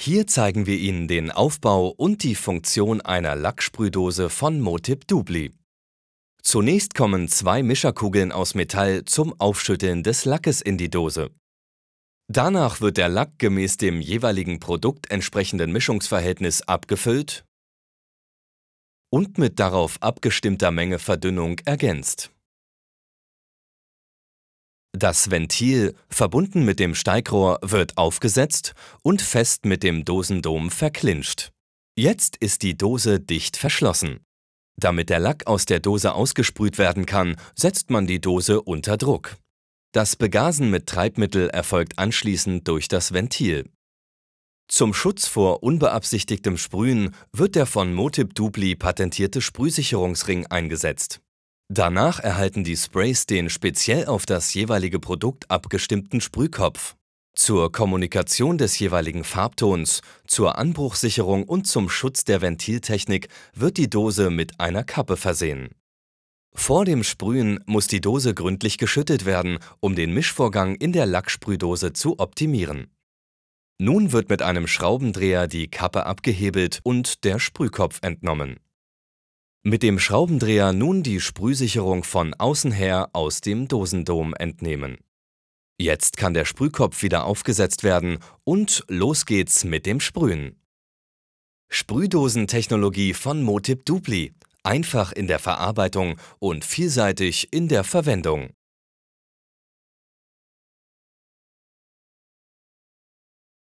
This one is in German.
Hier zeigen wir Ihnen den Aufbau und die Funktion einer Lacksprühdose von Motip Dubli. Zunächst kommen zwei Mischerkugeln aus Metall zum Aufschütteln des Lackes in die Dose. Danach wird der Lack gemäß dem jeweiligen Produkt entsprechenden Mischungsverhältnis abgefüllt und mit darauf abgestimmter Menge Verdünnung ergänzt. Das Ventil, verbunden mit dem Steigrohr, wird aufgesetzt und fest mit dem Dosendom verklinscht. Jetzt ist die Dose dicht verschlossen. Damit der Lack aus der Dose ausgesprüht werden kann, setzt man die Dose unter Druck. Das Begasen mit Treibmittel erfolgt anschließend durch das Ventil. Zum Schutz vor unbeabsichtigtem Sprühen wird der von Motib Dubli patentierte Sprühsicherungsring eingesetzt. Danach erhalten die Sprays den speziell auf das jeweilige Produkt abgestimmten Sprühkopf. Zur Kommunikation des jeweiligen Farbtons, zur Anbruchsicherung und zum Schutz der Ventiltechnik wird die Dose mit einer Kappe versehen. Vor dem Sprühen muss die Dose gründlich geschüttet werden, um den Mischvorgang in der Lacksprühdose zu optimieren. Nun wird mit einem Schraubendreher die Kappe abgehebelt und der Sprühkopf entnommen. Mit dem Schraubendreher nun die Sprühsicherung von außen her aus dem Dosendom entnehmen. Jetzt kann der Sprühkopf wieder aufgesetzt werden und los geht's mit dem Sprühen. Sprühdosentechnologie von Motip Dupli. Einfach in der Verarbeitung und vielseitig in der Verwendung.